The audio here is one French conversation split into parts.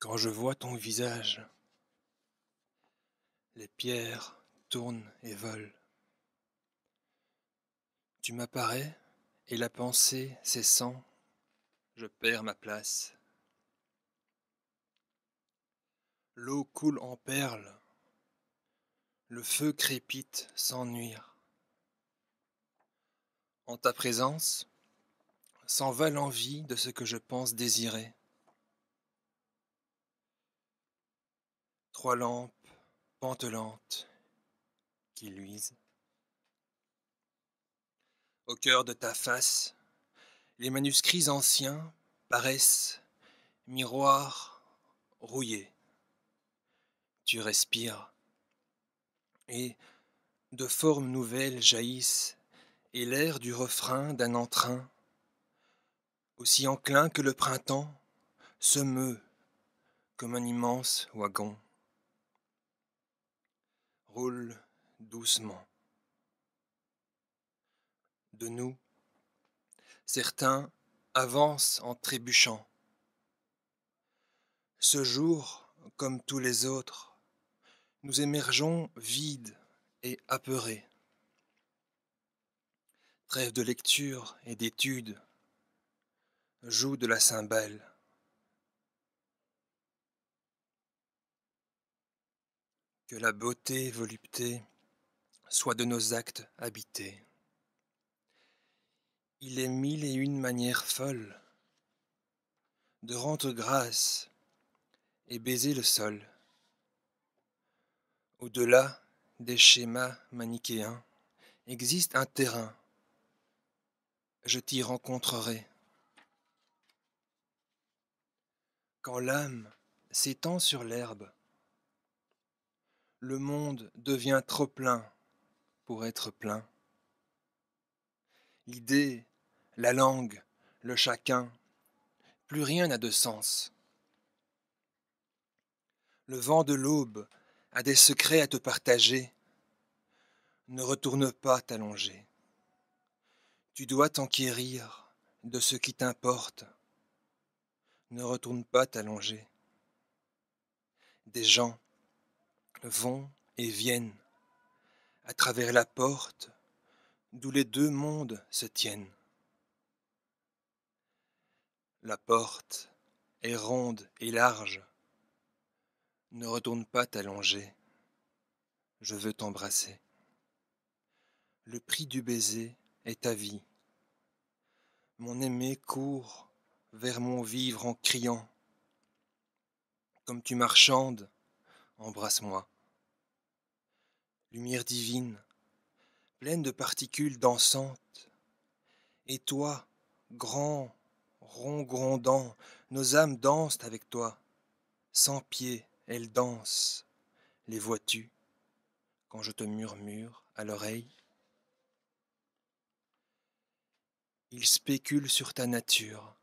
Quand je vois ton visage, les pierres tournent et volent. Tu m'apparais et la pensée cessant, je perds ma place. L'eau coule en perles, le feu crépite sans nuire. En ta présence s'en va l'envie de ce que je pense désirer. trois lampes pantelantes qui luisent. Au cœur de ta face, les manuscrits anciens paraissent miroirs rouillés. Tu respires et de formes nouvelles jaillissent et l'air du refrain d'un entrain, aussi enclin que le printemps, se meut comme un immense wagon roule doucement. De nous, certains avancent en trébuchant. Ce jour, comme tous les autres, nous émergeons vides et apeurés. Trêve de lecture et d'études, joue de la cymbale. Que la beauté volupté soit de nos actes habités. Il est mille et une manières folles de rendre grâce et baiser le sol. Au-delà des schémas manichéens existe un terrain. Je t'y rencontrerai. Quand l'âme s'étend sur l'herbe, le monde devient trop plein pour être plein. L'idée, la langue, le chacun, plus rien n'a de sens. Le vent de l'aube a des secrets à te partager. Ne retourne pas t'allonger. Tu dois t'enquérir de ce qui t'importe. Ne retourne pas t'allonger. Des gens vont et viennent à travers la porte d'où les deux mondes se tiennent. La porte est ronde et large. Ne retourne pas t'allonger. Je veux t'embrasser. Le prix du baiser est ta vie. Mon aimé court vers mon vivre en criant. Comme tu marchandes embrasse-moi. Lumière divine, pleine de particules dansantes, et toi, grand, rond grondant, nos âmes dansent avec toi. Sans pied, elles dansent. Les vois-tu quand je te murmure à l'oreille Ils spéculent sur ta nature,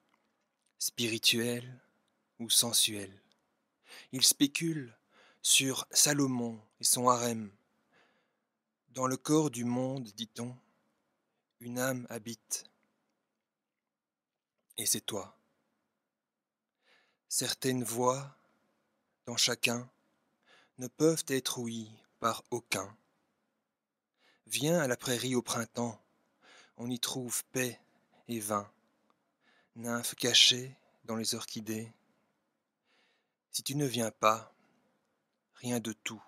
spirituelle ou sensuelle. Ils spéculent sur Salomon et son harem. Dans le corps du monde, dit-on, une âme habite. Et c'est toi. Certaines voix, dans chacun, ne peuvent être ouïes par aucun. Viens à la prairie au printemps, on y trouve paix et vin, nymphes cachées dans les orchidées. Si tu ne viens pas, Rien de tout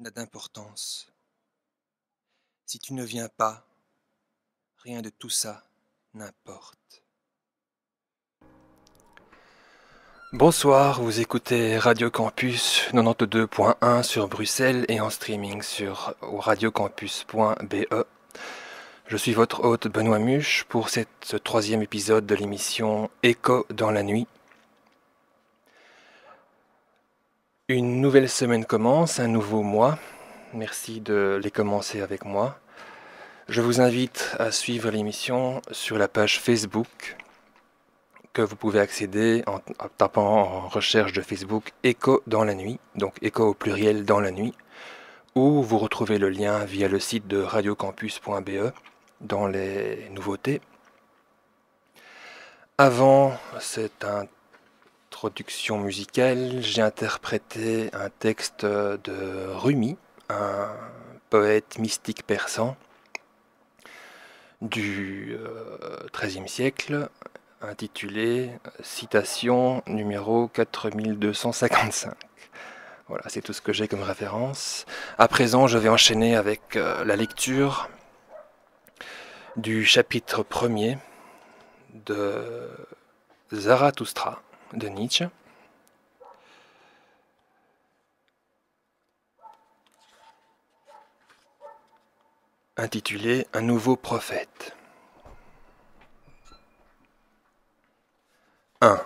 n'a d'importance. Si tu ne viens pas, rien de tout ça n'importe. Bonsoir, vous écoutez Radio Campus 92.1 sur Bruxelles et en streaming sur radiocampus.be. Je suis votre hôte Benoît Muche pour ce troisième épisode de l'émission Écho dans la nuit. Une nouvelle semaine commence, un nouveau mois. Merci de les commencer avec moi. Je vous invite à suivre l'émission sur la page Facebook que vous pouvez accéder en tapant en recherche de Facebook Écho dans la nuit, donc Écho au pluriel dans la nuit, ou vous retrouvez le lien via le site de radiocampus.be dans les nouveautés. Avant, c'est un introduction musicale, j'ai interprété un texte de Rumi, un poète mystique persan du XIIIe euh, siècle, intitulé Citation numéro 4255. Voilà, c'est tout ce que j'ai comme référence. À présent, je vais enchaîner avec euh, la lecture du chapitre premier de Zarathustra de Nietzsche. intitulé Un nouveau prophète. 1.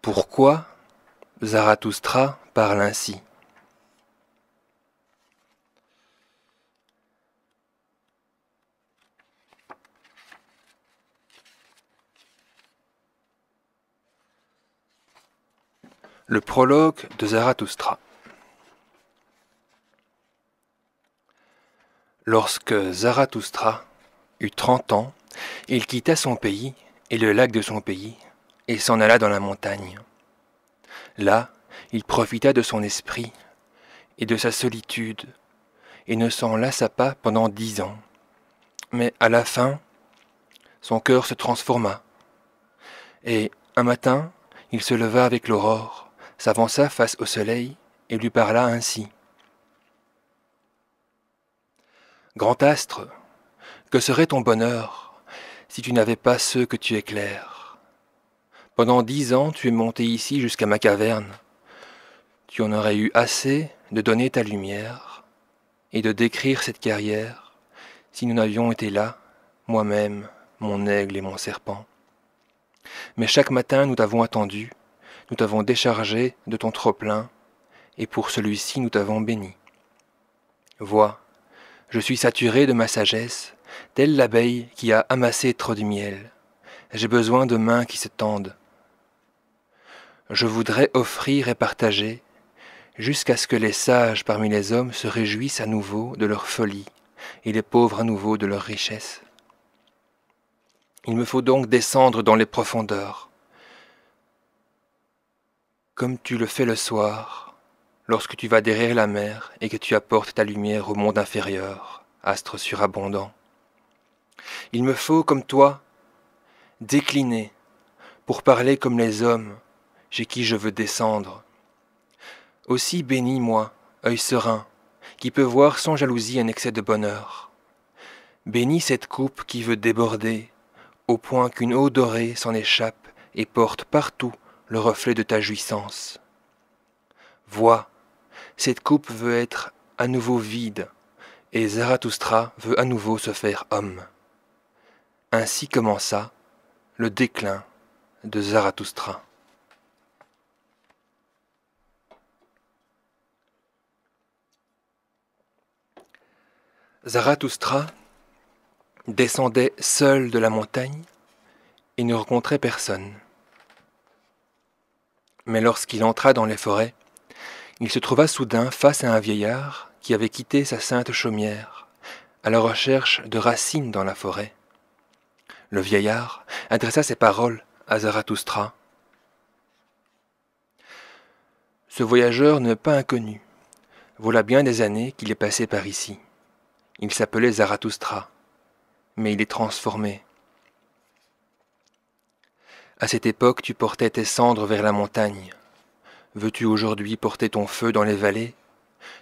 Pourquoi Zarathustra parle ainsi Le prologue de Zarathustra. Lorsque Zarathustra eut trente ans, il quitta son pays et le lac de son pays, et s'en alla dans la montagne. Là, il profita de son esprit et de sa solitude, et ne s'en lassa pas pendant dix ans. Mais à la fin, son cœur se transforma, et un matin, il se leva avec l'aurore, s'avança face au soleil et lui parla ainsi. Grand astre, que serait ton bonheur si tu n'avais pas ceux que tu éclaires Pendant dix ans, tu es monté ici jusqu'à ma caverne. Tu en aurais eu assez de donner ta lumière et de décrire cette carrière si nous n'avions été là, moi-même, mon aigle et mon serpent. Mais chaque matin, nous t'avons attendu nous t'avons déchargé de ton trop-plein, et pour celui-ci nous t'avons béni. Vois, je suis saturé de ma sagesse, telle l'abeille qui a amassé trop de miel. J'ai besoin de mains qui se tendent. Je voudrais offrir et partager, jusqu'à ce que les sages parmi les hommes se réjouissent à nouveau de leur folie, et les pauvres à nouveau de leur richesse. Il me faut donc descendre dans les profondeurs, comme tu le fais le soir, lorsque tu vas derrière la mer et que tu apportes ta lumière au monde inférieur, astre surabondant. Il me faut, comme toi, décliner pour parler comme les hommes chez qui je veux descendre. Aussi bénis moi, œil serein, qui peut voir sans jalousie un excès de bonheur. Bénis cette coupe qui veut déborder, au point qu'une eau dorée s'en échappe et porte partout le reflet de ta jouissance. Vois, cette coupe veut être à nouveau vide, et Zarathustra veut à nouveau se faire homme. Ainsi commença le déclin de Zarathustra. Zarathustra descendait seul de la montagne et ne rencontrait personne. Mais lorsqu'il entra dans les forêts, il se trouva soudain face à un vieillard qui avait quitté sa sainte chaumière, à la recherche de racines dans la forêt. Le vieillard adressa ses paroles à Zarathustra. Ce voyageur n'est pas inconnu. Voilà bien des années qu'il est passé par ici. Il s'appelait Zarathustra, mais il est transformé à cette époque, tu portais tes cendres vers la montagne. Veux-tu aujourd'hui porter ton feu dans les vallées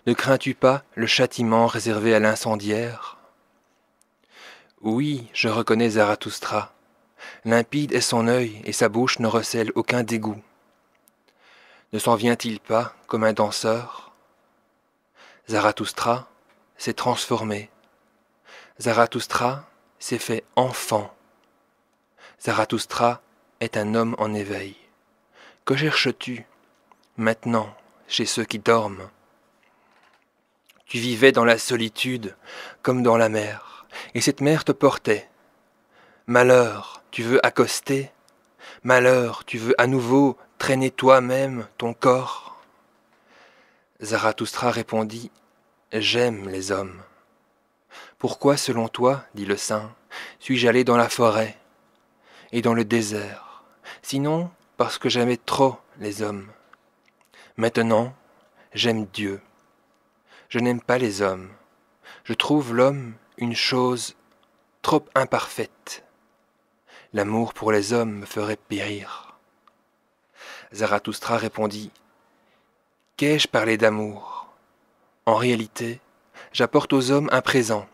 Ne crains-tu pas le châtiment réservé à l'incendiaire Oui, je reconnais Zarathustra. Limpide est son œil et sa bouche ne recèle aucun dégoût. Ne s'en vient-il pas comme un danseur Zarathustra s'est transformé. Zarathustra s'est fait enfant. Zarathustra est un homme en éveil. Que cherches-tu maintenant chez ceux qui dorment Tu vivais dans la solitude comme dans la mer, et cette mer te portait. Malheur, tu veux accoster Malheur, tu veux à nouveau traîner toi-même ton corps Zarathustra répondit J'aime les hommes. Pourquoi, selon toi, dit le saint, suis-je allé dans la forêt et dans le désert sinon parce que j'aimais trop les hommes. Maintenant, j'aime Dieu. Je n'aime pas les hommes. Je trouve l'homme une chose trop imparfaite. L'amour pour les hommes me ferait périr. Zarathustra répondit Qu'ai-je parlé d'amour En réalité, j'apporte aux hommes un présent.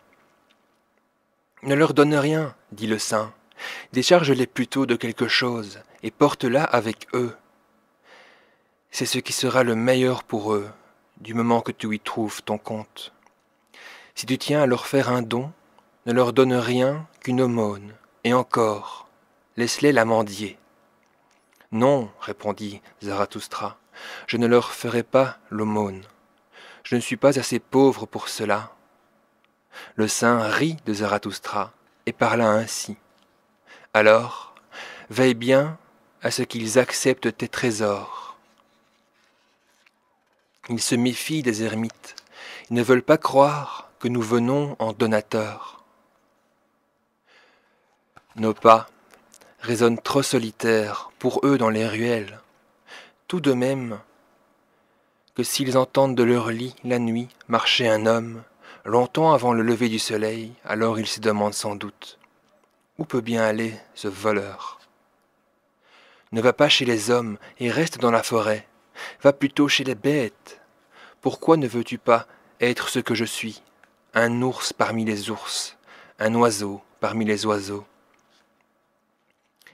Ne leur donne rien, dit le saint. Décharge-les plutôt de quelque chose et porte-la avec eux. C'est ce qui sera le meilleur pour eux, du moment que tu y trouves ton compte. Si tu tiens à leur faire un don, ne leur donne rien qu'une aumône, et encore, laisse-les la mendier. Non, répondit Zarathustra, je ne leur ferai pas l'aumône. Je ne suis pas assez pauvre pour cela. Le saint rit de Zarathustra et parla ainsi. Alors, veille bien à ce qu'ils acceptent tes trésors. Ils se méfient des ermites. Ils ne veulent pas croire que nous venons en donateurs. Nos pas résonnent trop solitaires pour eux dans les ruelles. Tout de même, que s'ils entendent de leur lit la nuit marcher un homme, longtemps avant le lever du soleil, alors ils se demandent sans doute où peut bien aller ce voleur ne va pas chez les hommes et reste dans la forêt, va plutôt chez les bêtes. Pourquoi ne veux-tu pas être ce que je suis, un ours parmi les ours, un oiseau parmi les oiseaux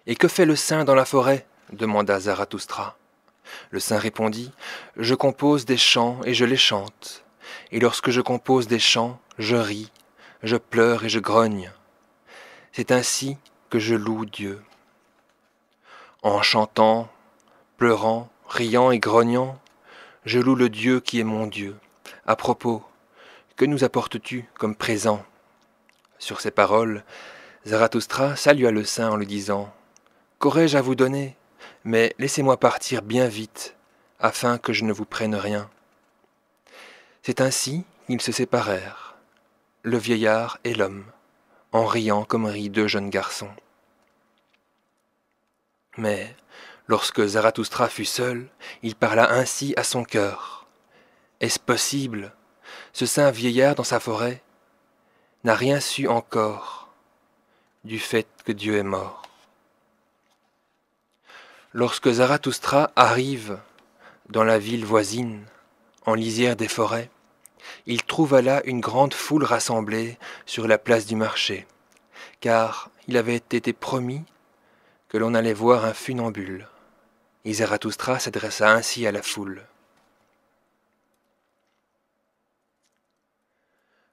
Et que fait le saint dans la forêt demanda Zarathustra. Le saint répondit Je compose des chants et je les chante. Et lorsque je compose des chants, je ris, je pleure et je grogne. C'est ainsi que je loue Dieu. En chantant, pleurant, riant et grognant, je loue le Dieu qui est mon Dieu. À propos, que nous apportes-tu comme présent Sur ces paroles, Zarathustra salua le saint en lui disant Qu'aurais-je à vous donner Mais laissez-moi partir bien vite, afin que je ne vous prenne rien. C'est ainsi qu'ils se séparèrent, le vieillard et l'homme, en riant comme rient deux jeunes garçons. Mais lorsque Zarathustra fut seul, il parla ainsi à son cœur. Est-ce possible Ce saint vieillard dans sa forêt n'a rien su encore du fait que Dieu est mort. Lorsque Zarathustra arrive dans la ville voisine, en lisière des forêts, il trouva là une grande foule rassemblée sur la place du marché, car il avait été promis que l'on allait voir un funambule. Et s'adressa ainsi à la foule.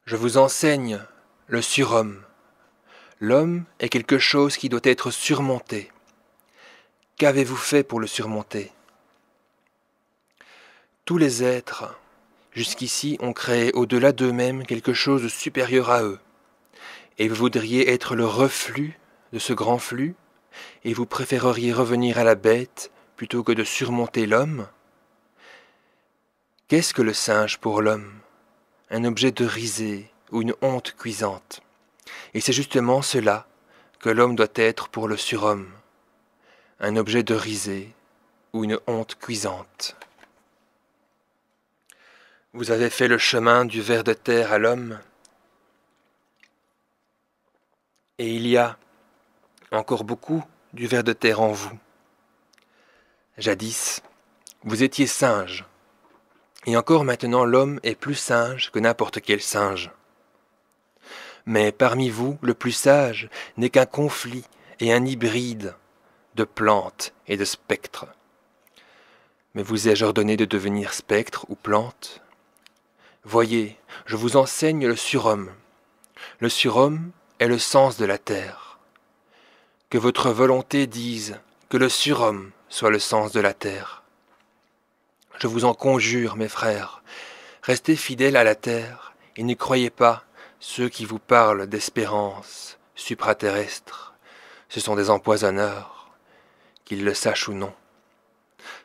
Je vous enseigne le surhomme. L'homme est quelque chose qui doit être surmonté. Qu'avez-vous fait pour le surmonter Tous les êtres, jusqu'ici, ont créé au-delà d'eux-mêmes quelque chose de supérieur à eux. Et vous voudriez être le reflux de ce grand flux et vous préféreriez revenir à la bête plutôt que de surmonter l'homme Qu'est-ce que le singe pour l'homme Un objet de risée ou une honte cuisante. Et c'est justement cela que l'homme doit être pour le surhomme. Un objet de risée ou une honte cuisante. Vous avez fait le chemin du ver de terre à l'homme, et il y a encore beaucoup du ver de terre en vous. Jadis, vous étiez singe. Et encore maintenant l'homme est plus singe que n'importe quel singe. Mais parmi vous, le plus sage n'est qu'un conflit et un hybride de plantes et de spectres. Mais vous ai-je ordonné de devenir spectre ou plante Voyez, je vous enseigne le surhomme. Le surhomme est le sens de la terre que votre volonté dise, que le surhomme soit le sens de la terre. Je vous en conjure, mes frères, restez fidèles à la terre et ne croyez pas ceux qui vous parlent d'espérance supraterrestre. Ce sont des empoisonneurs, qu'ils le sachent ou non.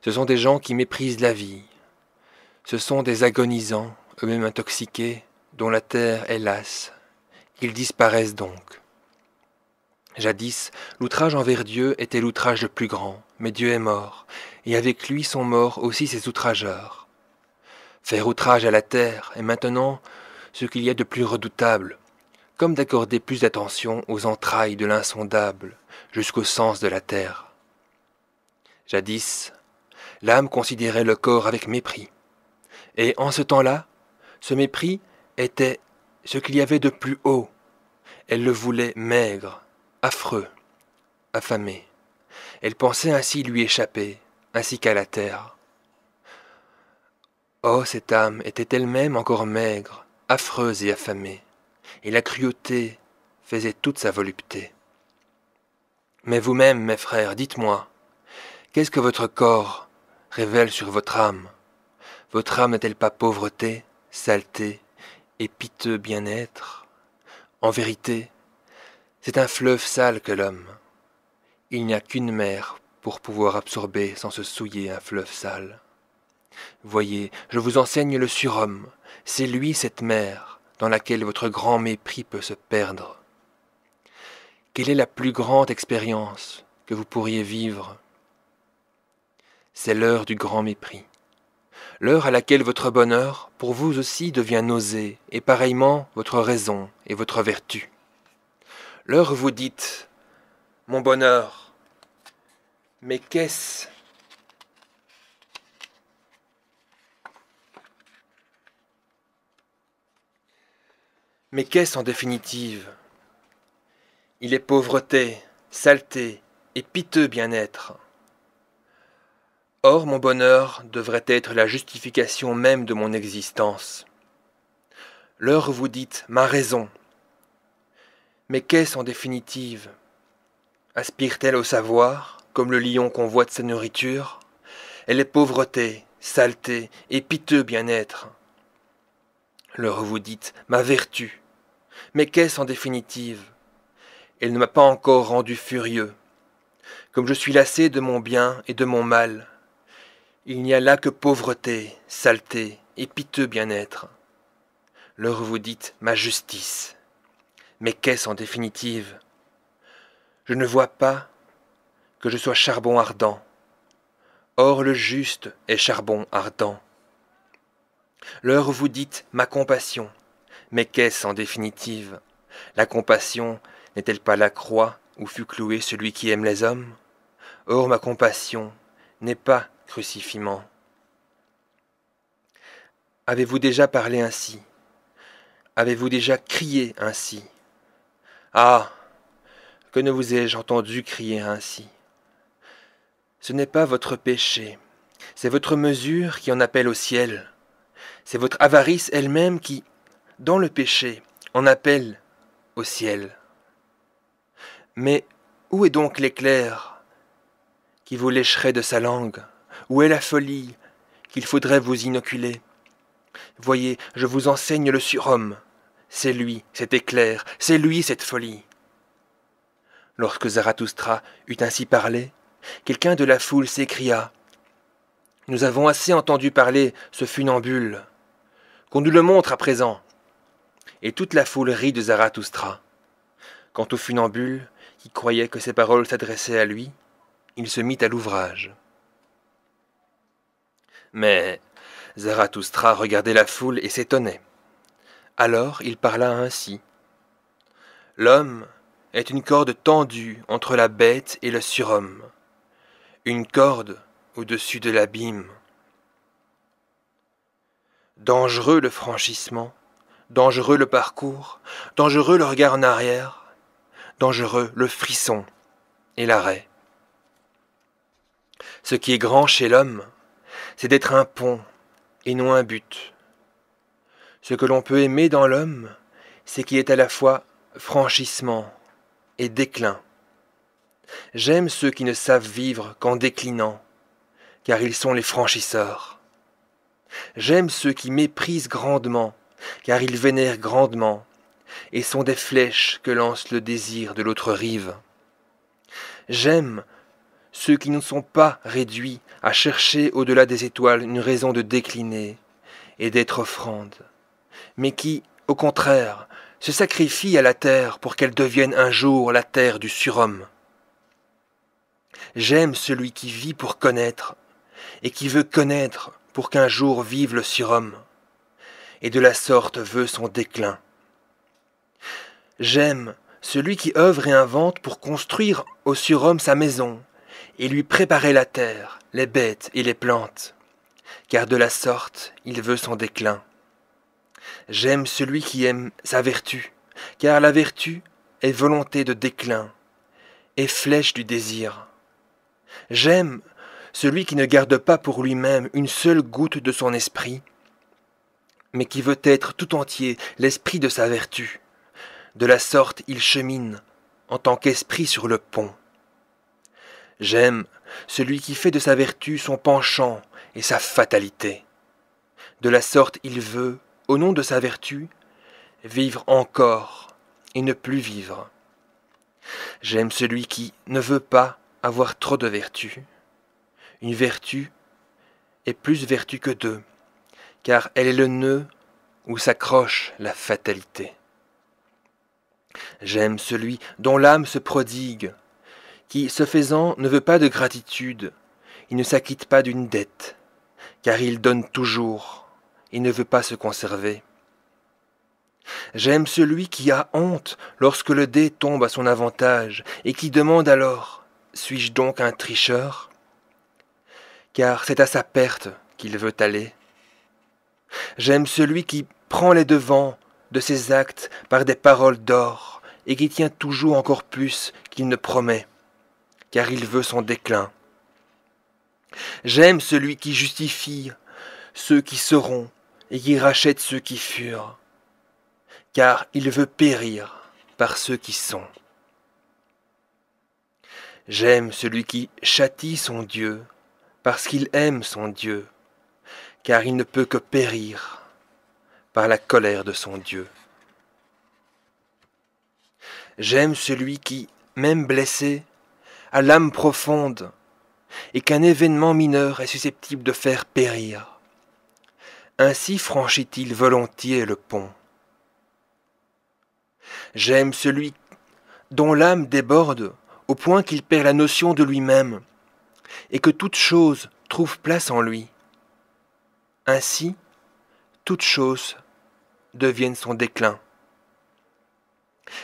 Ce sont des gens qui méprisent la vie. Ce sont des agonisants, eux-mêmes intoxiqués, dont la terre, est lasse. qu'ils disparaissent donc. Jadis, l'outrage envers Dieu était l'outrage le plus grand, mais Dieu est mort, et avec lui sont morts aussi ses outrageurs. Faire outrage à la terre est maintenant ce qu'il y a de plus redoutable, comme d'accorder plus d'attention aux entrailles de l'insondable, jusqu'au sens de la terre. Jadis, l'âme considérait le corps avec mépris, et en ce temps-là, ce mépris était ce qu'il y avait de plus haut. Elle le voulait maigre, affreux, affamé. Elle pensait ainsi lui échapper, ainsi qu'à la terre. Oh, cette âme était elle-même encore maigre, affreuse et affamée, et la cruauté faisait toute sa volupté. Mais vous-même, mes frères, dites-moi, qu'est-ce que votre corps révèle sur votre âme Votre âme n'est-elle pas pauvreté, saleté et piteux bien-être En vérité, c'est un fleuve sale que l'homme. Il n'y a qu'une mer pour pouvoir absorber sans se souiller un fleuve sale. Voyez, je vous enseigne le surhomme. C'est lui cette mer dans laquelle votre grand mépris peut se perdre. Quelle est la plus grande expérience que vous pourriez vivre C'est l'heure du grand mépris. L'heure à laquelle votre bonheur, pour vous aussi, devient nausée, et pareillement votre raison et votre vertu l'heure vous dites mon bonheur. Mais qu'est-ce Mais qu'est-ce en définitive Il est pauvreté, saleté et piteux bien-être. Or mon bonheur devrait être la justification même de mon existence. L'heure vous dites ma raison, mais qu'est-ce en définitive Aspire-t-elle au savoir, comme le lion convoite sa nourriture Elle est pauvreté, saleté et piteux bien-être. Leur vous dites, ma vertu. Mais qu'est-ce en définitive Elle ne m'a pas encore rendu furieux. Comme je suis lassé de mon bien et de mon mal, il n'y a là que pauvreté, saleté et piteux bien-être. Leur vous dites, ma justice. Mais qu'est-ce en définitive Je ne vois pas que je sois charbon ardent. Or le juste est charbon ardent. L'heure vous dites ma compassion. Mais qu'est-ce en définitive La compassion n'est-elle pas la croix où fut cloué celui qui aime les hommes Or ma compassion n'est pas crucifiement. Avez-vous déjà parlé ainsi Avez-vous déjà crié ainsi ah Que ne vous ai-je entendu crier ainsi Ce n'est pas votre péché, c'est votre mesure qui en appelle au ciel. C'est votre avarice elle-même qui, dans le péché, en appelle au ciel. Mais où est donc l'éclair qui vous lécherait de sa langue Où est la folie qu'il faudrait vous inoculer Voyez, je vous enseigne le surhomme. C'est lui, cet éclair, c'est lui cette folie. Lorsque Zarathustra eut ainsi parlé, quelqu'un de la foule s'écria Nous avons assez entendu parler ce funambule. Qu'on nous le montre à présent. Et toute la foule rit de Zarathustra. Quant au funambule, qui croyait que ces paroles s'adressaient à lui, il se mit à l'ouvrage. Mais Zarathustra regardait la foule et s'étonnait. Alors il parla ainsi. L'homme est une corde tendue entre la bête et le surhomme, une corde au-dessus de l'abîme. Dangereux le franchissement, dangereux le parcours, dangereux le regard en arrière, dangereux le frisson et l'arrêt. Ce qui est grand chez l'homme, c'est d'être un pont et non un but, ce que l'on peut aimer dans l'homme, c'est qu'il est à la fois franchissement et déclin. J'aime ceux qui ne savent vivre qu'en déclinant, car ils sont les franchisseurs. J'aime ceux qui méprisent grandement, car ils vénèrent grandement, et sont des flèches que lance le désir de l'autre rive. J'aime ceux qui ne sont pas réduits à chercher au-delà des étoiles une raison de décliner et d'être offrande mais qui, au contraire, se sacrifie à la terre pour qu'elle devienne un jour la terre du surhomme. J'aime celui qui vit pour connaître, et qui veut connaître pour qu'un jour vive le surhomme, et de la sorte veut son déclin. J'aime celui qui œuvre et invente pour construire au surhomme sa maison, et lui préparer la terre, les bêtes et les plantes, car de la sorte il veut son déclin. J'aime celui qui aime sa vertu, car la vertu est volonté de déclin et flèche du désir. J'aime celui qui ne garde pas pour lui-même une seule goutte de son esprit, mais qui veut être tout entier l'esprit de sa vertu. De la sorte, il chemine en tant qu'esprit sur le pont. J'aime celui qui fait de sa vertu son penchant et sa fatalité. De la sorte, il veut au nom de sa vertu, vivre encore et ne plus vivre. J'aime celui qui ne veut pas avoir trop de vertu. Une vertu est plus vertu que deux, car elle est le nœud où s'accroche la fatalité. J'aime celui dont l'âme se prodigue, qui, se faisant, ne veut pas de gratitude, il ne s'acquitte pas d'une dette, car il donne toujours, il ne veut pas se conserver. J'aime celui qui a honte lorsque le dé tombe à son avantage et qui demande alors Suis-je donc un tricheur Car c'est à sa perte qu'il veut aller. J'aime celui qui prend les devants de ses actes par des paroles d'or et qui tient toujours encore plus qu'il ne promet, car il veut son déclin. J'aime celui qui justifie ceux qui seront et qui rachète ceux qui furent, car il veut périr par ceux qui sont. J'aime celui qui châtie son Dieu, parce qu'il aime son Dieu, car il ne peut que périr par la colère de son Dieu. J'aime celui qui, même blessé, a l'âme profonde, et qu'un événement mineur est susceptible de faire périr. Ainsi franchit-il volontiers le pont. J'aime celui dont l'âme déborde au point qu'il perd la notion de lui-même, et que toute chose trouve place en lui. Ainsi, toute chose devienne son déclin.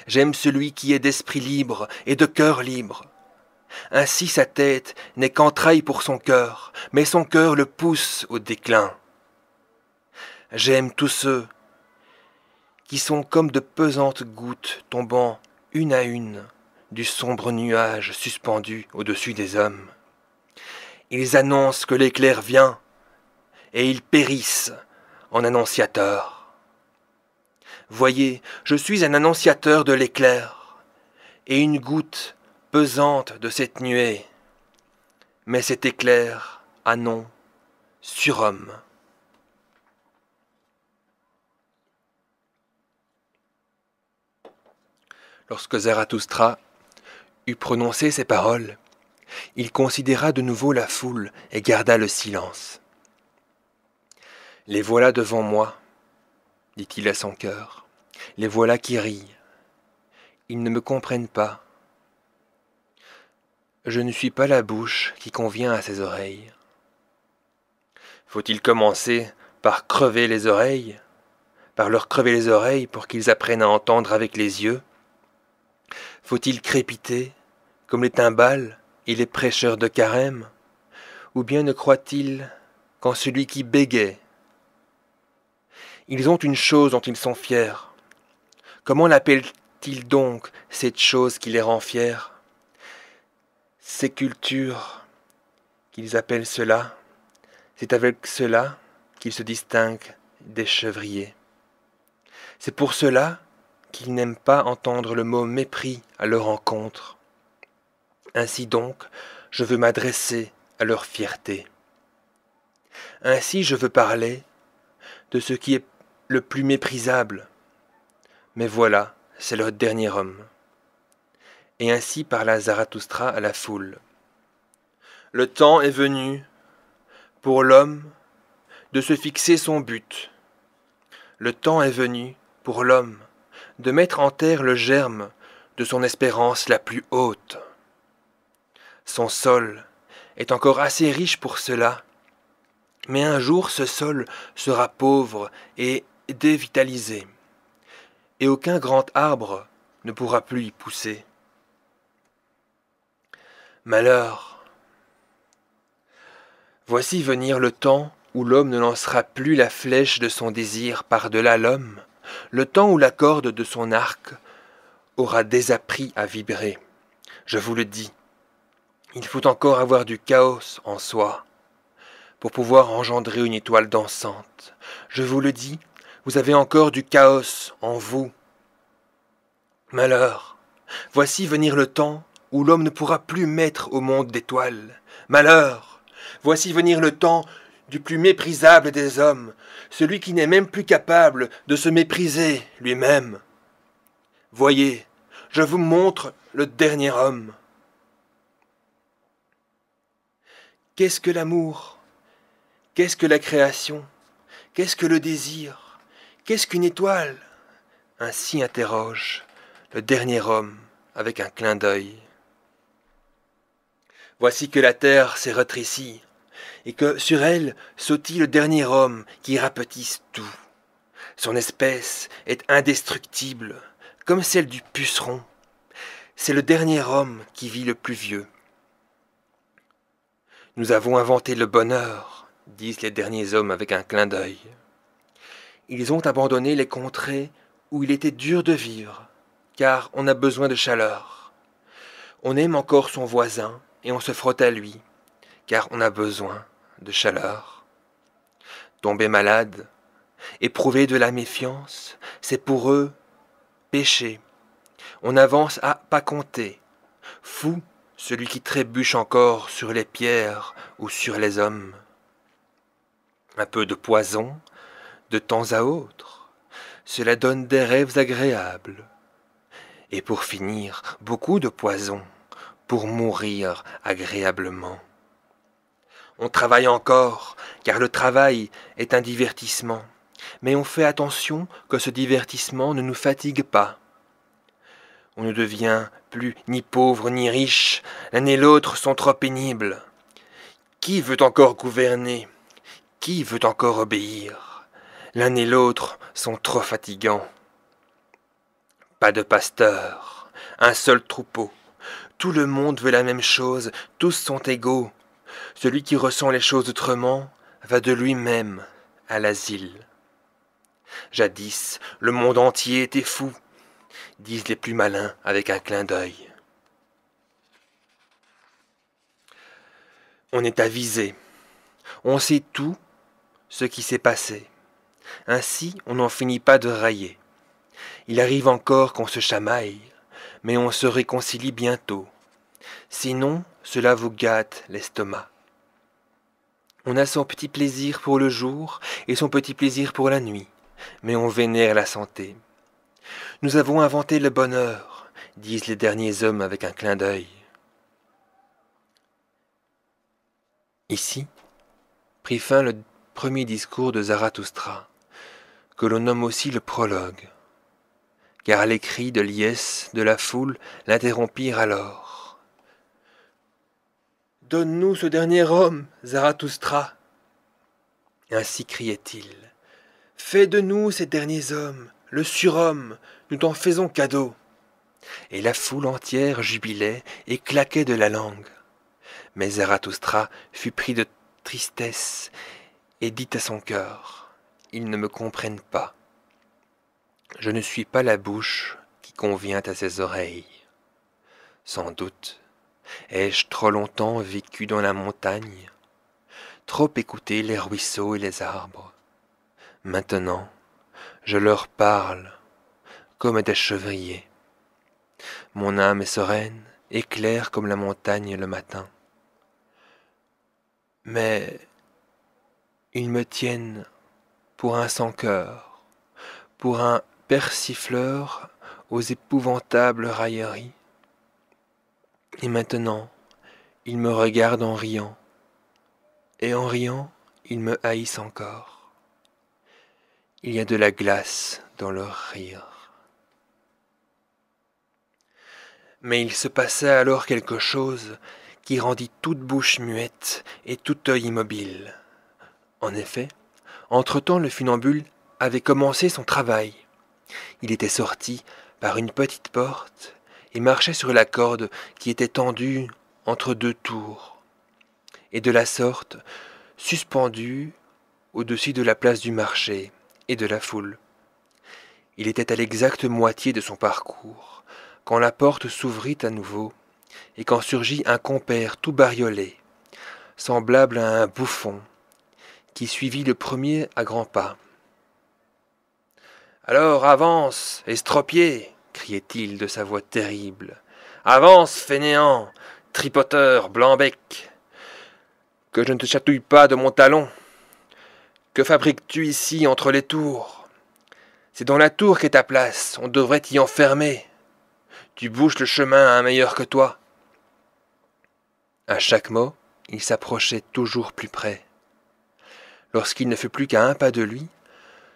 J'aime celui qui est d'esprit libre et de cœur libre. Ainsi sa tête n'est qu'entraille pour son cœur, mais son cœur le pousse au déclin. J'aime tous ceux qui sont comme de pesantes gouttes tombant une à une du sombre nuage suspendu au-dessus des hommes. Ils annoncent que l'éclair vient, et ils périssent en annonciateurs. Voyez, je suis un annonciateur de l'éclair, et une goutte pesante de cette nuée. Mais cet éclair, nom surhomme. Lorsque Zarathustra eut prononcé ces paroles, il considéra de nouveau la foule et garda le silence. Les voilà devant moi, dit-il à son cœur, les voilà qui rient. Ils ne me comprennent pas. Je ne suis pas la bouche qui convient à ses oreilles. Faut-il commencer par crever les oreilles, par leur crever les oreilles pour qu'ils apprennent à entendre avec les yeux faut-il crépiter, comme les timbales et les prêcheurs de carême Ou bien ne croit-il qu'en celui qui bégait Ils ont une chose dont ils sont fiers. Comment l'appellent-ils donc, cette chose qui les rend fiers Ces cultures qu'ils appellent cela, c'est avec cela qu'ils se distinguent des chevriers. C'est pour cela qu'ils n'aiment pas entendre le mot mépris à leur encontre. Ainsi donc, je veux m'adresser à leur fierté. Ainsi je veux parler de ce qui est le plus méprisable. Mais voilà, c'est leur dernier homme. Et ainsi parla Zarathustra à la foule. Le temps est venu pour l'homme de se fixer son but. Le temps est venu pour l'homme de mettre en terre le germe de son espérance la plus haute. Son sol est encore assez riche pour cela, mais un jour ce sol sera pauvre et dévitalisé, et aucun grand arbre ne pourra plus y pousser. Malheur. Voici venir le temps où l'homme ne lancera plus la flèche de son désir par-delà l'homme, le temps où la corde de son arc aura désappris à vibrer. Je vous le dis, il faut encore avoir du chaos en soi pour pouvoir engendrer une étoile dansante. Je vous le dis, vous avez encore du chaos en vous. Malheur, voici venir le temps où l'homme ne pourra plus mettre au monde d'étoiles. Malheur, voici venir le temps du plus méprisable des hommes, celui qui n'est même plus capable de se mépriser lui-même. Voyez, je vous montre le dernier homme. Qu'est-ce que l'amour Qu'est-ce que la création Qu'est-ce que le désir Qu'est-ce qu'une étoile Ainsi interroge le dernier homme avec un clin d'œil. Voici que la terre s'est retrécie et que sur elle sautille le dernier homme qui rapetisse tout. Son espèce est indestructible, comme celle du puceron. C'est le dernier homme qui vit le plus vieux. Nous avons inventé le bonheur, disent les derniers hommes avec un clin d'œil. Ils ont abandonné les contrées où il était dur de vivre, car on a besoin de chaleur. On aime encore son voisin et on se frotte à lui, car on a besoin de chaleur. Tomber malade, éprouver de la méfiance, c'est pour eux péché. On avance à pas compter. Fou, celui qui trébuche encore sur les pierres ou sur les hommes. Un peu de poison, de temps à autre, cela donne des rêves agréables. Et pour finir, beaucoup de poison, pour mourir agréablement. On travaille encore, car le travail est un divertissement. Mais on fait attention que ce divertissement ne nous fatigue pas. On ne devient plus ni pauvre ni riche, l'un et l'autre sont trop pénibles. Qui veut encore gouverner Qui veut encore obéir L'un et l'autre sont trop fatigants. Pas de pasteur, un seul troupeau. Tout le monde veut la même chose, tous sont égaux. Celui qui ressent les choses autrement va de lui-même à l'asile. Jadis, le monde entier était fou, disent les plus malins avec un clin d'œil. On est avisé. On sait tout ce qui s'est passé. Ainsi, on n'en finit pas de railler. Il arrive encore qu'on se chamaille, mais on se réconcilie bientôt sinon cela vous gâte l'estomac. On a son petit plaisir pour le jour et son petit plaisir pour la nuit, mais on vénère la santé. Nous avons inventé le bonheur, disent les derniers hommes avec un clin d'œil. Ici prit fin le premier discours de Zarathustra, que l'on nomme aussi le prologue, car les cris de liesse de la foule l'interrompirent alors Donne-nous ce dernier homme, Zarathustra. Ainsi criait-il. Fais de nous ces derniers hommes, le surhomme, nous t'en faisons cadeau. Et la foule entière jubilait et claquait de la langue. Mais Zarathustra fut pris de tristesse et dit à son cœur Ils ne me comprennent pas. Je ne suis pas la bouche qui convient à ses oreilles. Sans doute Ai-je trop longtemps vécu dans la montagne, trop écouté les ruisseaux et les arbres Maintenant, je leur parle comme des chevriers. Mon âme est sereine et claire comme la montagne le matin. Mais ils me tiennent pour un sans-cœur, pour un persifleur aux épouvantables railleries. Et maintenant, ils me regardent en riant, et en riant, ils me haïssent encore. Il y a de la glace dans leur rire. Mais il se passa alors quelque chose qui rendit toute bouche muette et tout œil immobile. En effet, entre-temps le funambule avait commencé son travail. Il était sorti par une petite porte il marchait sur la corde qui était tendue entre deux tours, et de la sorte suspendu au-dessus de la place du marché et de la foule. Il était à l'exacte moitié de son parcours, quand la porte s'ouvrit à nouveau, et quand surgit un compère tout bariolé, semblable à un bouffon, qui suivit le premier à grands pas. Alors avance, estropié il de sa voix terrible. Avance, fainéant, tripoteur, blanc-bec Que je ne te chatouille pas de mon talon Que fabriques-tu ici entre les tours C'est dans la tour qu'est ta place, on devrait t'y enfermer. Tu bouches le chemin à un meilleur que toi. À chaque mot, il s'approchait toujours plus près. Lorsqu'il ne fut plus qu'à un pas de lui,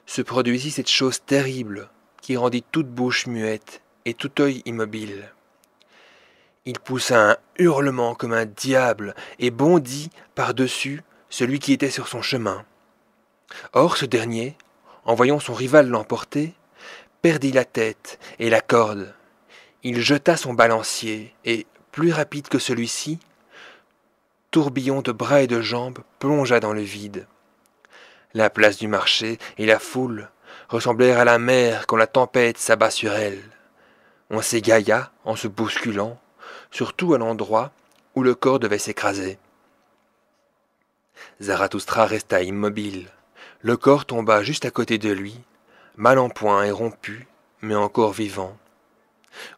se produisit cette chose terrible qui rendit toute bouche muette et tout œil immobile. Il poussa un hurlement comme un diable et bondit par-dessus celui qui était sur son chemin. Or ce dernier, en voyant son rival l'emporter, perdit la tête et la corde. Il jeta son balancier et, plus rapide que celui-ci, tourbillon de bras et de jambes plongea dans le vide. La place du marché et la foule ressemblèrent à la mer quand la tempête s'abat sur elle. On s'égaya en se bousculant, surtout à l'endroit où le corps devait s'écraser. Zarathustra resta immobile. Le corps tomba juste à côté de lui, mal en point et rompu, mais encore vivant.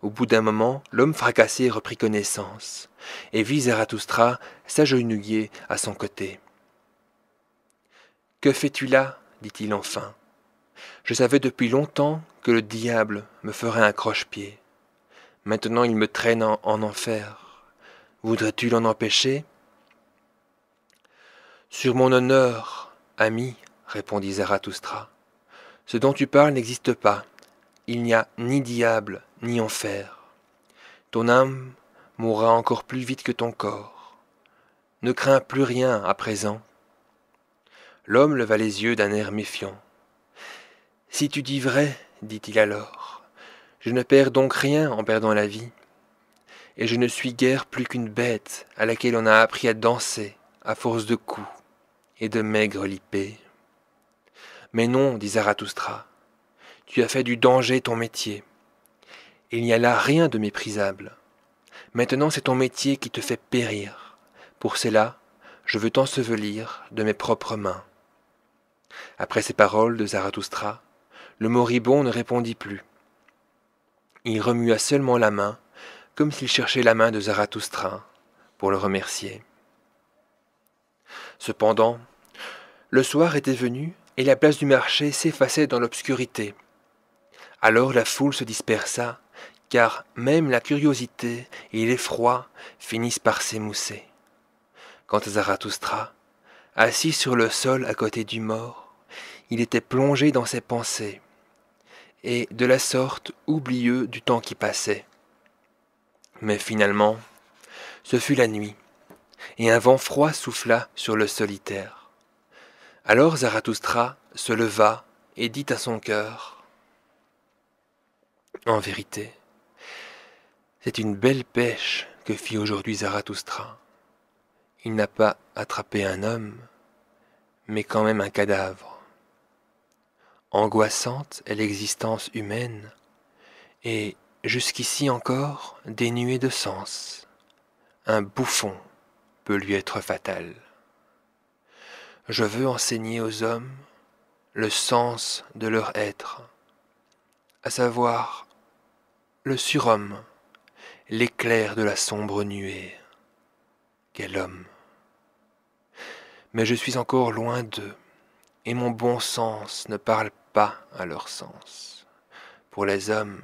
Au bout d'un moment, l'homme fracassé reprit connaissance, et vit Zarathustra s'agenouiller à son côté. Que fais-tu là dit-il enfin. Je savais depuis longtemps que le diable me ferait un croche-pied. Maintenant il me traîne en, enfer. Voudrais-tu l'en empêcher Sur mon honneur, ami, répondit Zarathustra, ce dont tu parles n'existe pas. Il n'y a ni diable ni enfer. Ton âme mourra encore plus vite que ton corps. Ne crains plus rien à présent. L'homme leva les yeux d'un air méfiant. Si tu dis vrai, dit-il alors, je ne perds donc rien en perdant la vie, et je ne suis guère plus qu'une bête à laquelle on a appris à danser à force de coups et de maigres lipées. Mais non, dit Zarathustra, tu as fait du danger ton métier. Il n'y a là rien de méprisable. Maintenant c'est ton métier qui te fait périr. Pour cela, je veux t'ensevelir de mes propres mains. Après ces paroles de le moribond ne répondit plus. Il remua seulement la main, comme s'il cherchait la main de Zarathustra pour le remercier. Cependant, le soir était venu et la place du marché s'effaçait dans l'obscurité. Alors la foule se dispersa, car même la curiosité et l'effroi finissent par s'émousser. Quant à Zarathustra assis sur le sol à côté du mort, il était plongé dans ses pensées et de la sorte oublieux du temps qui passait. Mais finalement, ce fut la nuit, et un vent froid souffla sur le solitaire. Alors Zarathustra se leva et dit à son cœur En vérité, c'est une belle pêche que fit aujourd'hui Zarathustra. Il n'a pas attrapé un homme, mais quand même un cadavre. Angoissante est l'existence humaine, et jusqu'ici encore dénuée de sens. Un bouffon peut lui être fatal. Je veux enseigner aux hommes le sens de leur être, à savoir le surhomme, l'éclair de la sombre nuée. Quel homme Mais je suis encore loin d'eux et mon bon sens ne parle pas à leur sens. Pour les hommes,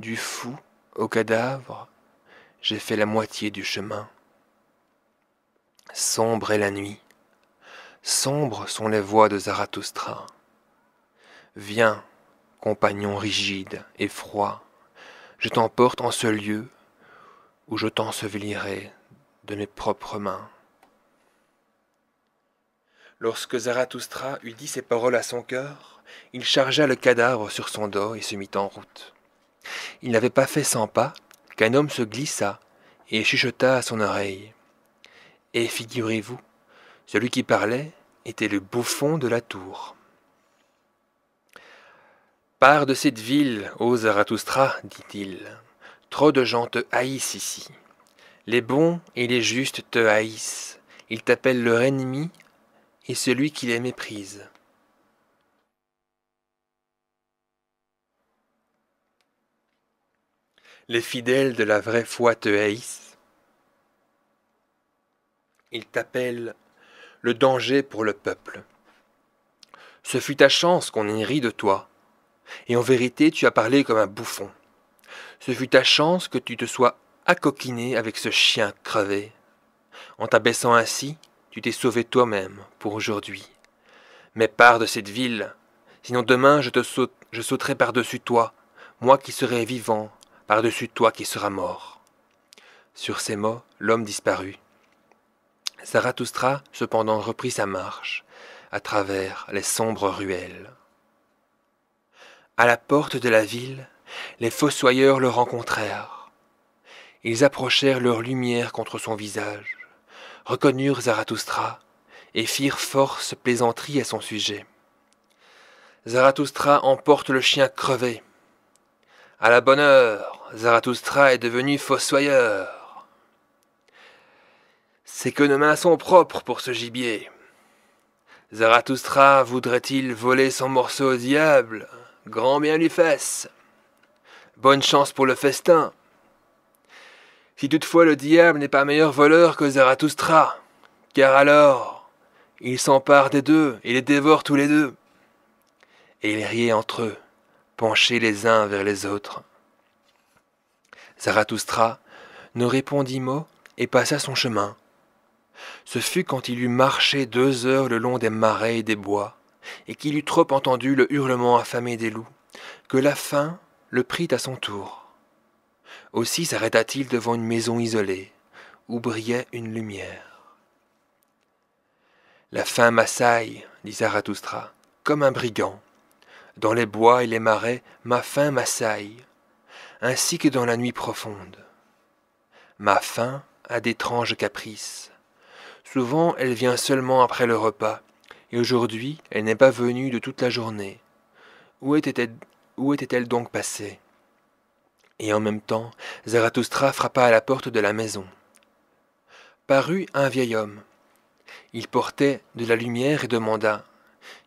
du fou au cadavre, j'ai fait la moitié du chemin. Sombre est la nuit, sombres sont les voix de Zarathustra. Viens, compagnon rigide et froid, je t'emporte en ce lieu où je t'ensevelirai de mes propres mains. Lorsque Zarathustra eut dit ces paroles à son cœur, il chargea le cadavre sur son dos et se mit en route. Il n'avait pas fait cent pas qu'un homme se glissa et chuchota à son oreille. Et figurez-vous, celui qui parlait était le bouffon de la tour. Pars de cette ville, ô Zarathustra, dit-il. Trop de gens te haïssent ici. Les bons et les justes te haïssent. Ils t'appellent leur ennemi et celui qui les méprise. Les fidèles de la vraie foi te haïssent. Ils t'appellent le danger pour le peuple. Ce fut ta chance qu'on ait ri de toi, et en vérité tu as parlé comme un bouffon. Ce fut ta chance que tu te sois accoquiné avec ce chien crevé. En t'abaissant ainsi, tu t'es sauvé toi-même pour aujourd'hui. Mais pars de cette ville, sinon demain je sauterai par-dessus toi, moi qui serai vivant, par-dessus toi qui seras mort. Sur ces mots, l'homme disparut. Zarathustra cependant reprit sa marche à travers les sombres ruelles. À la porte de la ville, les fossoyeurs le rencontrèrent. Ils approchèrent leur lumière contre son visage reconnurent Zarathustra et firent force plaisanterie à son sujet. Zarathustra emporte le chien crevé. À la bonne heure, Zarathustra est devenu fossoyeur. C'est que nos mains sont propres pour ce gibier. Zarathustra voudrait-il voler son morceau au diable Grand bien lui fasse. Bonne chance pour le festin. Si toutefois le diable n'est pas meilleur voleur que Zarathustra, car alors il s'empare des deux et les dévore tous les deux. Et ils riaient entre eux, penchés les uns vers les autres. Zarathustra ne répondit mot et passa son chemin. Ce fut quand il eut marché deux heures le long des marais et des bois, et qu'il eut trop entendu le hurlement affamé des loups, que la faim le prit à son tour. Aussi s'arrêta-t-il devant une maison isolée, où brillait une lumière. La faim m'assaille, dit Zarathustra, comme un brigand. Dans les bois et les marais, ma faim m'assaille, ainsi que dans la nuit profonde. Ma faim a d'étranges caprices. Souvent, elle vient seulement après le repas, et aujourd'hui, elle n'est pas venue de toute la journée. Où était où était-elle donc passée et en même temps, Zarathustra frappa à la porte de la maison. Parut un vieil homme. Il portait de la lumière et demanda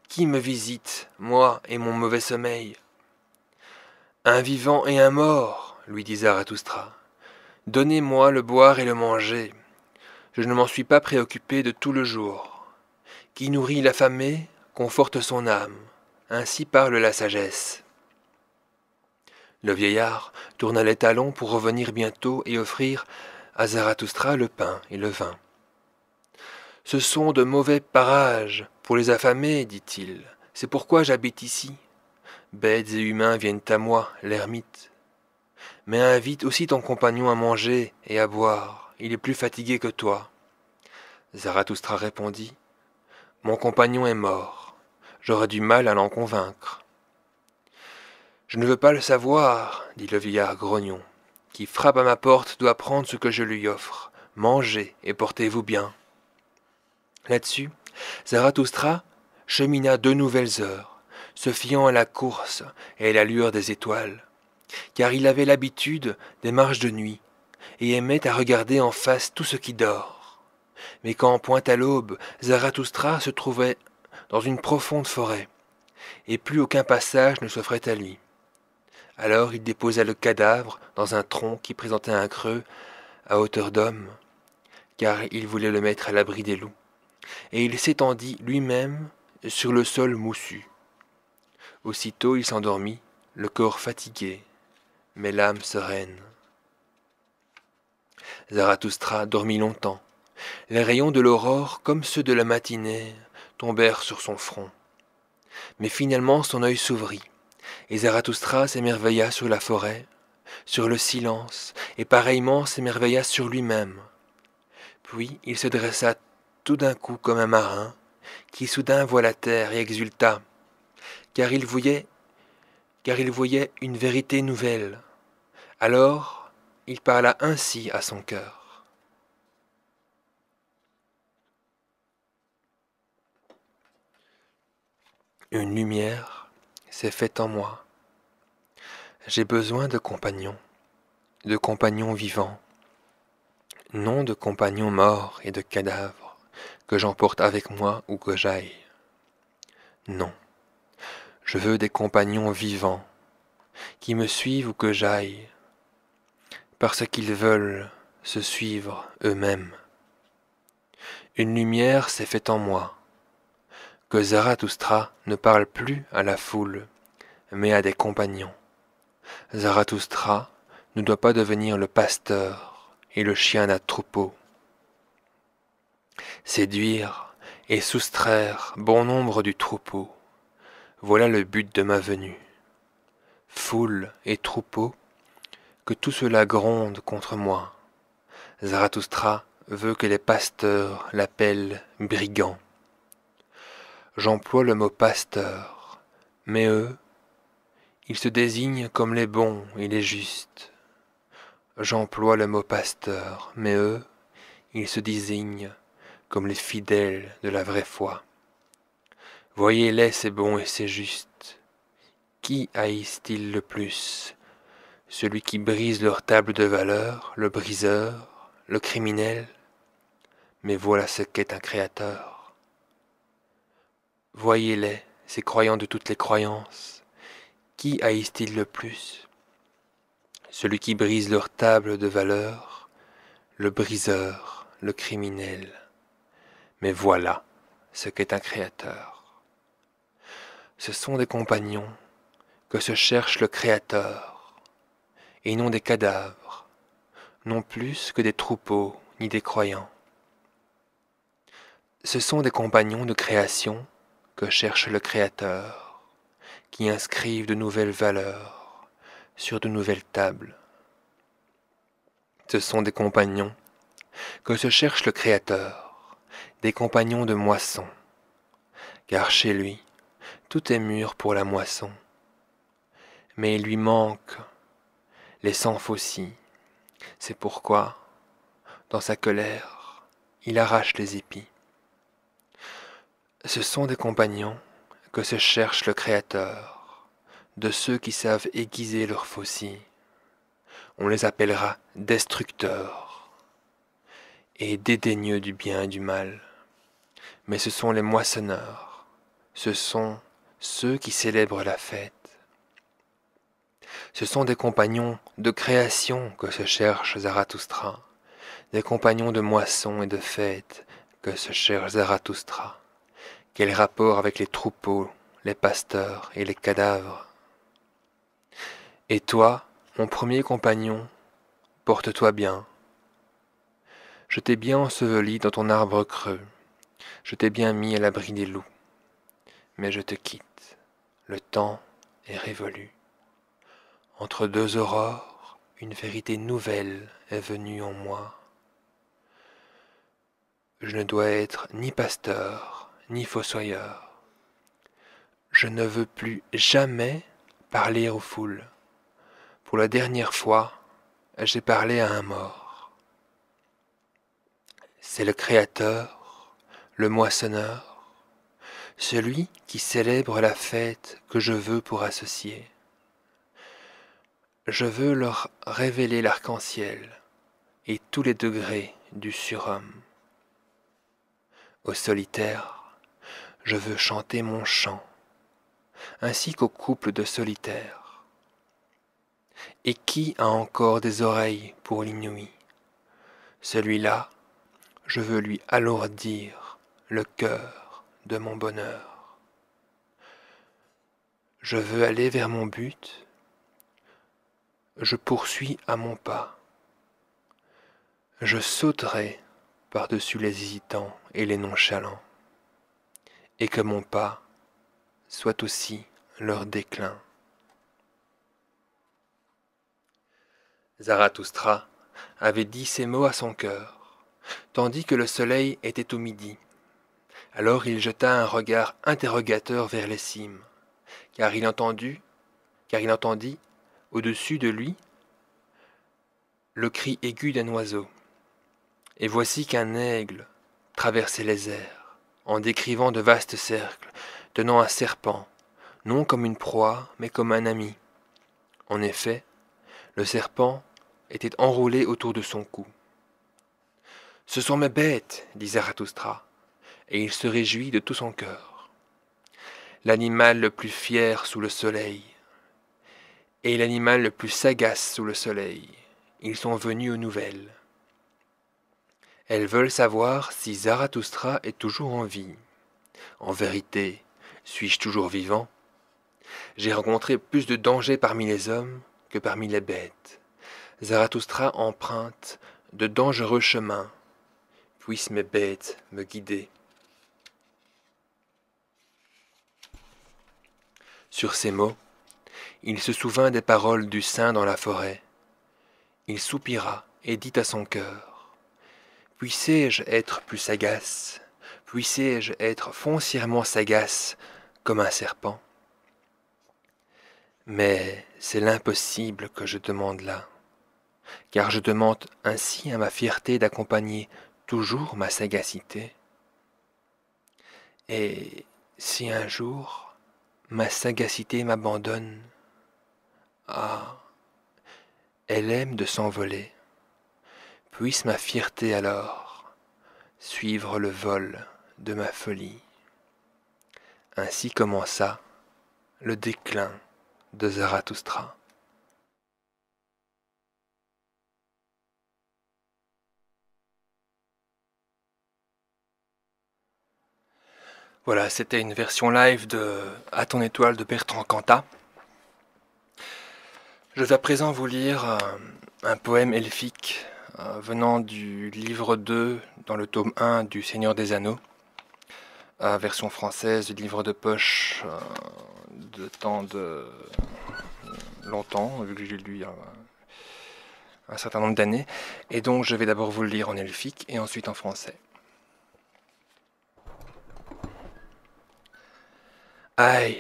Qui me visite, moi et mon mauvais sommeil Un vivant et un mort, lui dit Zarathustra. Donnez-moi le boire et le manger. Je ne m'en suis pas préoccupé de tout le jour. Qui nourrit l'affamé, conforte son âme. Ainsi parle la sagesse. Le vieillard tourna les talons pour revenir bientôt et offrir à Zarathustra le pain et le vin. Ce sont de mauvais parages pour les affamés, dit-il. C'est pourquoi j'habite ici. Bêtes et humains viennent à moi, l'ermite. Mais invite aussi ton compagnon à manger et à boire. Il est plus fatigué que toi. Zarathustra répondit Mon compagnon est mort. J'aurai du mal à l'en convaincre. Je ne veux pas le savoir, dit le vieillard grognon. Qui frappe à ma porte doit prendre ce que je lui offre. Mangez et portez-vous bien. Là-dessus, Zarathustra chemina deux nouvelles heures, se fiant à la course et à la lueur des étoiles, car il avait l'habitude des marches de nuit, et aimait à regarder en face tout ce qui dort. Mais quand, point à l'aube, Zarathustra se trouvait dans une profonde forêt, et plus aucun passage ne s'offrait à lui. Alors il déposa le cadavre dans un tronc qui présentait un creux à hauteur d'homme, car il voulait le mettre à l'abri des loups. Et il s'étendit lui-même sur le sol moussu. Aussitôt il s'endormit, le corps fatigué, mais l'âme sereine. Zarathustra dormit longtemps. Les rayons de l'aurore, comme ceux de la matinée, tombèrent sur son front. Mais finalement son œil s'ouvrit. Et Zarathustra s'émerveilla sur la forêt, sur le silence, et pareillement s'émerveilla sur lui-même. Puis il se dressa tout d'un coup comme un marin, qui soudain voit la terre et exulta, car il voyait, car il voyait une vérité nouvelle. Alors il parla ainsi à son cœur. Une lumière s'est faite en moi. J'ai besoin de compagnons, de compagnons vivants, non de compagnons morts et de cadavres que j'emporte avec moi ou que j'aille. Non, je veux des compagnons vivants qui me suivent ou que j'aille, parce qu'ils veulent se suivre eux-mêmes. Une lumière s'est faite en moi, que Zarathustra ne parle plus à la foule, mais à des compagnons. Zarathustra ne doit pas devenir le pasteur et le chien d'un troupeau. Séduire et soustraire bon nombre du troupeau, voilà le but de ma venue. Foule et troupeau, que tout cela gronde contre moi. Zarathustra veut que les pasteurs l'appellent brigand. J'emploie le mot pasteur, mais eux ils se désignent comme les bons et les justes. J'emploie le mot pasteur, mais eux, ils se désignent comme les fidèles de la vraie foi. Voyez-les, ces bons et ces justes. Qui haïssent-ils le plus Celui qui brise leur table de valeur, le briseur, le criminel Mais voilà ce qu'est un créateur. Voyez-les, ces croyants de toutes les croyances, qui haïssent-ils le plus Celui qui brise leur table de valeur, le briseur, le criminel. Mais voilà ce qu'est un créateur. Ce sont des compagnons que se cherche le créateur, et non des cadavres, non plus que des troupeaux ni des croyants. Ce sont des compagnons de création que cherche le créateur, qui inscrivent de nouvelles valeurs sur de nouvelles tables. Ce sont des compagnons que se cherche le Créateur, des compagnons de moisson, car chez lui, tout est mûr pour la moisson. Mais il lui manque les cent faucilles. C'est pourquoi, dans sa colère, il arrache les épis. Ce sont des compagnons que se cherche le Créateur, de ceux qui savent aiguiser leurs faucilles. On les appellera destructeurs et dédaigneux du bien et du mal. Mais ce sont les moissonneurs, ce sont ceux qui célèbrent la fête. Ce sont des compagnons de création que se cherche Zarathustra, des compagnons de moisson et de fête que se cherche Zarathustra. Quel rapport avec les troupeaux, les pasteurs et les cadavres Et toi, mon premier compagnon, porte-toi bien. Je t'ai bien enseveli dans ton arbre creux, je t'ai bien mis à l'abri des loups, mais je te quitte, le temps est révolu. Entre deux aurores, une vérité nouvelle est venue en moi. Je ne dois être ni pasteur, ni fossoyeur. Je ne veux plus jamais parler aux foules. Pour la dernière fois, j'ai parlé à un mort. C'est le Créateur, le moissonneur, celui qui célèbre la fête que je veux pour associer. Je veux leur révéler l'arc-en-ciel et tous les degrés du surhomme. Au solitaire, je veux chanter mon chant, ainsi qu'au couple de solitaires. Et qui a encore des oreilles pour l'inouï Celui-là, je veux lui alourdir le cœur de mon bonheur. Je veux aller vers mon but, je poursuis à mon pas. Je sauterai par-dessus les hésitants et les nonchalants et que mon pas soit aussi leur déclin. Zarathustra avait dit ces mots à son cœur, tandis que le soleil était au midi. Alors il jeta un regard interrogateur vers les cimes, car il entendit, car il entendit, au-dessus de lui, le cri aigu d'un oiseau. Et voici qu'un aigle traversait les airs en décrivant de vastes cercles, tenant un serpent, non comme une proie, mais comme un ami. En effet, le serpent était enroulé autour de son cou. Ce sont mes bêtes, dit Zarathustra, et il se réjouit de tout son cœur. L'animal le plus fier sous le soleil, et l'animal le plus sagace sous le soleil, ils sont venus aux nouvelles. Elles veulent savoir si Zarathustra est toujours en vie. En vérité, suis-je toujours vivant J'ai rencontré plus de dangers parmi les hommes que parmi les bêtes. Zarathustra emprunte de dangereux chemins. Puissent mes bêtes me guider. Sur ces mots, il se souvint des paroles du saint dans la forêt. Il soupira et dit à son cœur puissais je être plus sagace Puissé-je être foncièrement sagace comme un serpent Mais c'est l'impossible que je demande là, car je demande ainsi à ma fierté d'accompagner toujours ma sagacité. Et si un jour ma sagacité m'abandonne, ah, elle aime de s'envoler. Puisse ma fierté alors suivre le vol de ma folie. Ainsi commença le déclin de Zarathustra. Voilà, c'était une version live de À ton étoile de Bertrand Cantat. Je vais à présent vous lire un, un poème elfique euh, venant du livre 2 dans le tome 1 du Seigneur des Anneaux, version française du livre de poche euh, de temps de longtemps, vu que j'ai lu il y a un certain nombre d'années. Et donc je vais d'abord vous le lire en elfique et ensuite en français. Ai,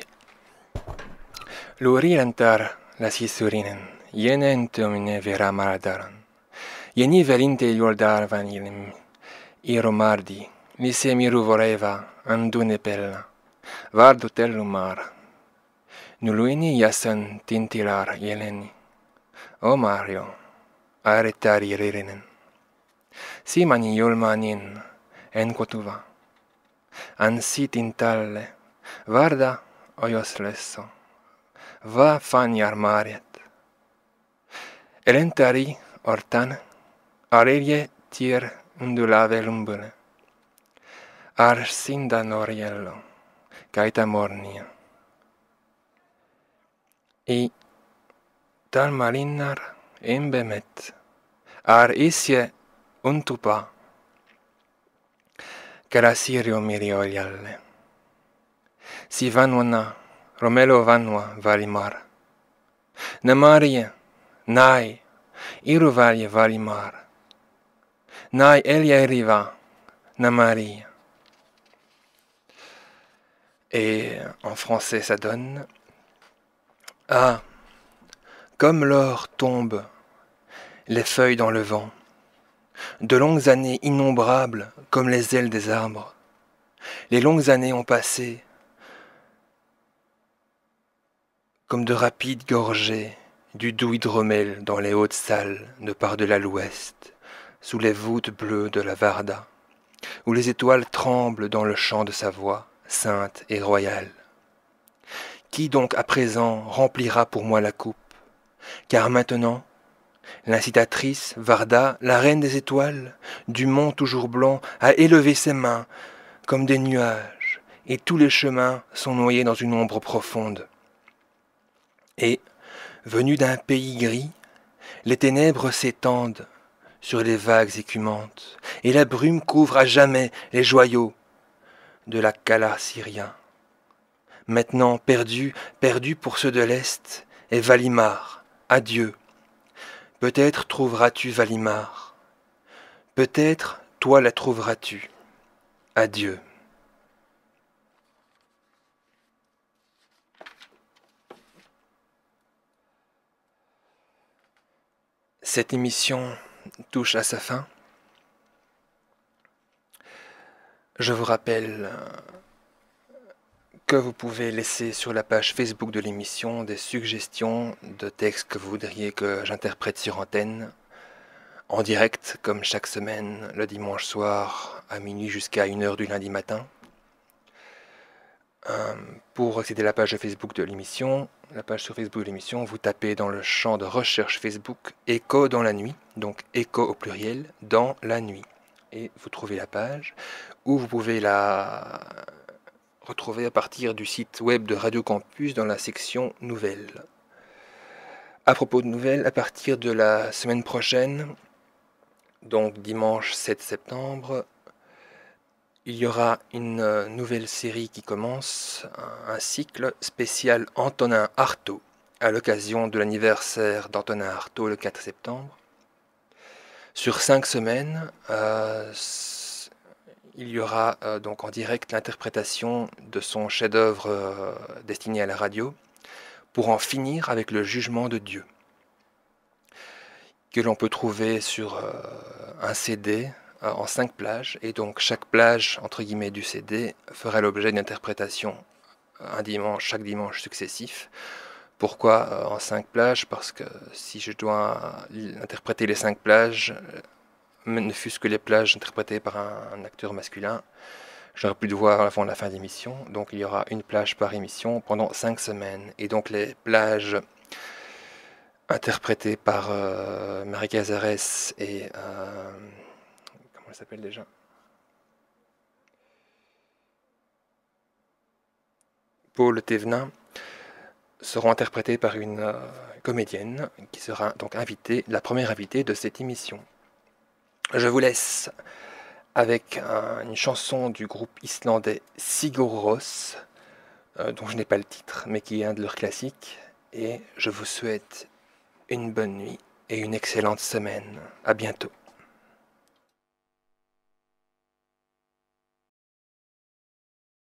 luuri la sisurinen, jenen vera maradaran. Ieni velinte ior uol d'arvan ilim, i romardi, li se voreva, andune pella, vardu tellum mar. Nuluini jasen tintilar ieleni, o Mario, aretari ririnen. Si mani iol manin, An sit ansi tintalle, varda oios leso. va fani armariet. Elentari ortane, ar ilie tir undulave lumbule, ar sinda norielo, caeta mornia. I talmarinar imbemet, ar isie untupa, carasirio miriolialle. Si vanuona, romelo vanua valimar, ne marie, nai, iru valie valimar, Nai Elia na Namari. Et en français, ça donne Ah, comme l'or tombe, les feuilles dans le vent, de longues années innombrables comme les ailes des arbres. Les longues années ont passé comme de rapides gorgées du doux hydromel dans les hautes salles de par-delà l'ouest sous les voûtes bleues de la Varda, où les étoiles tremblent dans le chant de sa voix, sainte et royale. Qui donc à présent remplira pour moi la coupe Car maintenant, l'incitatrice Varda, la reine des étoiles, du mont toujours blanc, a élevé ses mains comme des nuages, et tous les chemins sont noyés dans une ombre profonde. Et, venue d'un pays gris, les ténèbres s'étendent sur les vagues écumantes, et la brume couvre à jamais les joyaux de la Cala syrien. Maintenant perdu, perdu pour ceux de l'Est, et Valimar, adieu. Peut-être trouveras-tu Valimar. Peut-être toi la trouveras-tu. Adieu. Cette émission touche à sa fin. Je vous rappelle euh, que vous pouvez laisser sur la page Facebook de l'émission des suggestions de textes que vous voudriez que j'interprète sur antenne, en direct comme chaque semaine le dimanche soir à minuit jusqu'à 1h du lundi matin. Euh, pour accéder à la page Facebook de l'émission, la page sur Facebook de l'émission, vous tapez dans le champ de recherche Facebook Écho dans la nuit, donc Écho au pluriel, dans la nuit. Et vous trouvez la page où vous pouvez la retrouver à partir du site web de Radio Campus dans la section Nouvelles. À propos de nouvelles, à partir de la semaine prochaine, donc dimanche 7 septembre, il y aura une euh, nouvelle série qui commence, un cycle spécial Antonin Artaud, à l'occasion de l'anniversaire d'Antonin Artaud le 4 septembre. Sur cinq semaines, euh, il y aura euh, donc en direct l'interprétation de son chef-d'œuvre destiné à la radio, pour en finir avec le jugement de Dieu, que l'on peut trouver sur un CD euh, en cinq plages, et donc chaque plage, entre guillemets, du CD ferait l'objet d'une interprétation un dimanche, chaque dimanche successif. Pourquoi euh, en cinq plages Parce que si je dois interpréter les cinq plages, euh, ne fût-ce que les plages interprétées par un, acteur masculin, j'aurais plus de voir avant la fin de d'émission. Donc il y aura une plage par émission pendant cinq semaines. Et donc les plages interprétées par Marie Cazares et s'appelle déjà Paul Thévenin seront interprétés par une euh, comédienne qui sera donc invitée, la première invitée de cette émission. Je vous laisse avec une chanson du groupe islandais Sigur Rós, euh, dont je n'ai pas le titre, mais qui est un de leurs classiques. Et je vous souhaite une bonne nuit et une excellente semaine. À bientôt.